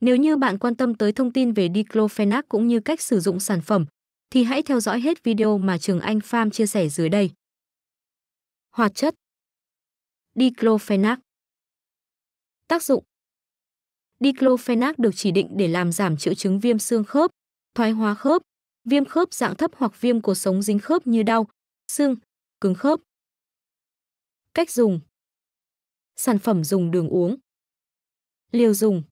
Nếu như bạn quan tâm tới thông tin về diclofenac cũng như cách sử dụng sản phẩm, thì hãy theo dõi hết video mà Trường Anh Farm chia sẻ dưới đây. Hoạt chất Diclofenac Tác dụng Diclofenac được chỉ định để làm giảm triệu chứng viêm xương khớp, thoái hóa khớp, viêm khớp dạng thấp hoặc viêm cột sống dính khớp như đau, xương, cứng khớp. Cách dùng Sản phẩm dùng đường uống Liều dùng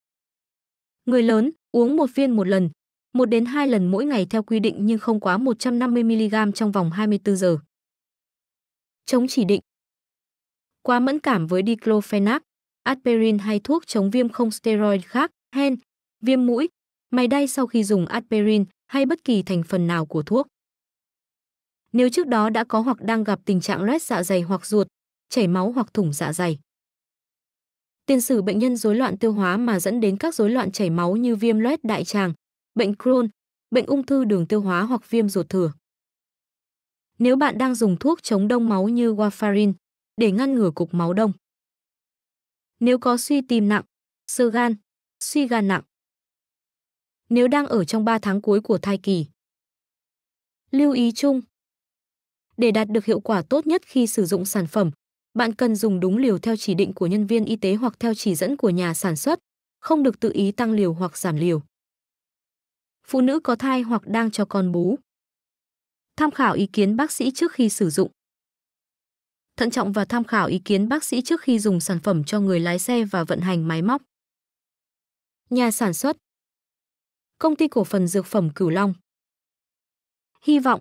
Người lớn uống một viên một lần, một đến hai lần mỗi ngày theo quy định nhưng không quá 150 mg trong vòng 24 giờ. Chống chỉ định. Quá mẫn cảm với diclofenac, aspirin hay thuốc chống viêm không steroid khác, hen, viêm mũi, mày đay sau khi dùng aspirin hay bất kỳ thành phần nào của thuốc. Nếu trước đó đã có hoặc đang gặp tình trạng loét dạ dày hoặc ruột, chảy máu hoặc thủng dạ dày, tiền sử bệnh nhân rối loạn tiêu hóa mà dẫn đến các rối loạn chảy máu như viêm loét đại tràng, bệnh Crohn, bệnh ung thư đường tiêu hóa hoặc viêm ruột thừa. Nếu bạn đang dùng thuốc chống đông máu như warfarin để ngăn ngừa cục máu đông. Nếu có suy tim nặng, sơ gan, suy gan nặng. Nếu đang ở trong 3 tháng cuối của thai kỳ. Lưu ý chung. Để đạt được hiệu quả tốt nhất khi sử dụng sản phẩm, bạn cần dùng đúng liều theo chỉ định của nhân viên y tế hoặc theo chỉ dẫn của nhà sản xuất, không được tự ý tăng liều hoặc giảm liều. Phụ nữ có thai hoặc đang cho con bú. Tham khảo ý kiến bác sĩ trước khi sử dụng. Thận trọng và tham khảo ý kiến bác sĩ trước khi dùng sản phẩm cho người lái xe và vận hành máy móc. Nhà sản xuất Công ty cổ phần dược phẩm Cửu Long Hy vọng